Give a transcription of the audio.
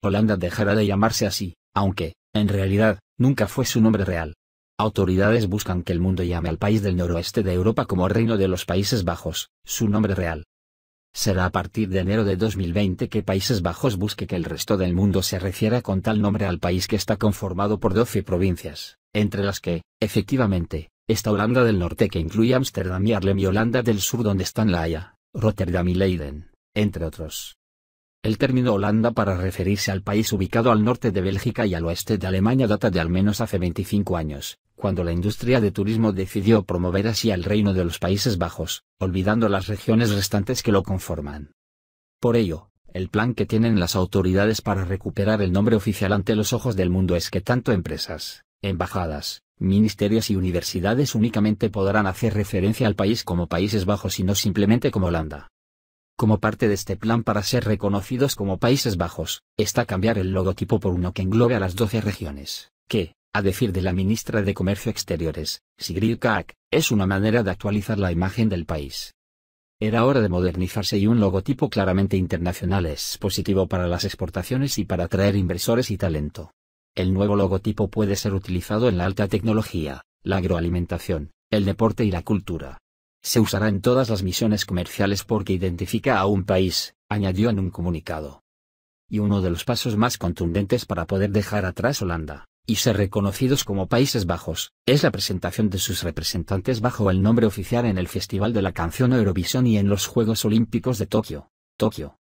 Holanda dejará de llamarse así, aunque, en realidad, nunca fue su nombre real. Autoridades buscan que el mundo llame al país del noroeste de Europa como Reino de los Países Bajos, su nombre real. Será a partir de enero de 2020 que Países Bajos busque que el resto del mundo se refiera con tal nombre al país que está conformado por 12 provincias, entre las que, efectivamente, está Holanda del Norte que incluye Ámsterdam y Arlem y Holanda del Sur donde están La Haya, Rotterdam y Leiden, entre otros. El término Holanda para referirse al país ubicado al norte de Bélgica y al oeste de Alemania data de al menos hace 25 años, cuando la industria de turismo decidió promover así al reino de los Países Bajos, olvidando las regiones restantes que lo conforman. Por ello, el plan que tienen las autoridades para recuperar el nombre oficial ante los ojos del mundo es que tanto empresas, embajadas, ministerios y universidades únicamente podrán hacer referencia al país como Países Bajos y no simplemente como Holanda. Como parte de este plan para ser reconocidos como Países Bajos, está cambiar el logotipo por uno que englobe a las 12 regiones, que, a decir de la ministra de Comercio Exteriores, Sigrid Kaak, es una manera de actualizar la imagen del país. Era hora de modernizarse y un logotipo claramente internacional es positivo para las exportaciones y para atraer inversores y talento. El nuevo logotipo puede ser utilizado en la alta tecnología, la agroalimentación, el deporte y la cultura. Se usará en todas las misiones comerciales porque identifica a un país, añadió en un comunicado. Y uno de los pasos más contundentes para poder dejar atrás Holanda, y ser reconocidos como Países Bajos, es la presentación de sus representantes bajo el nombre oficial en el Festival de la Canción Eurovisión y en los Juegos Olímpicos de Tokio. Tokio.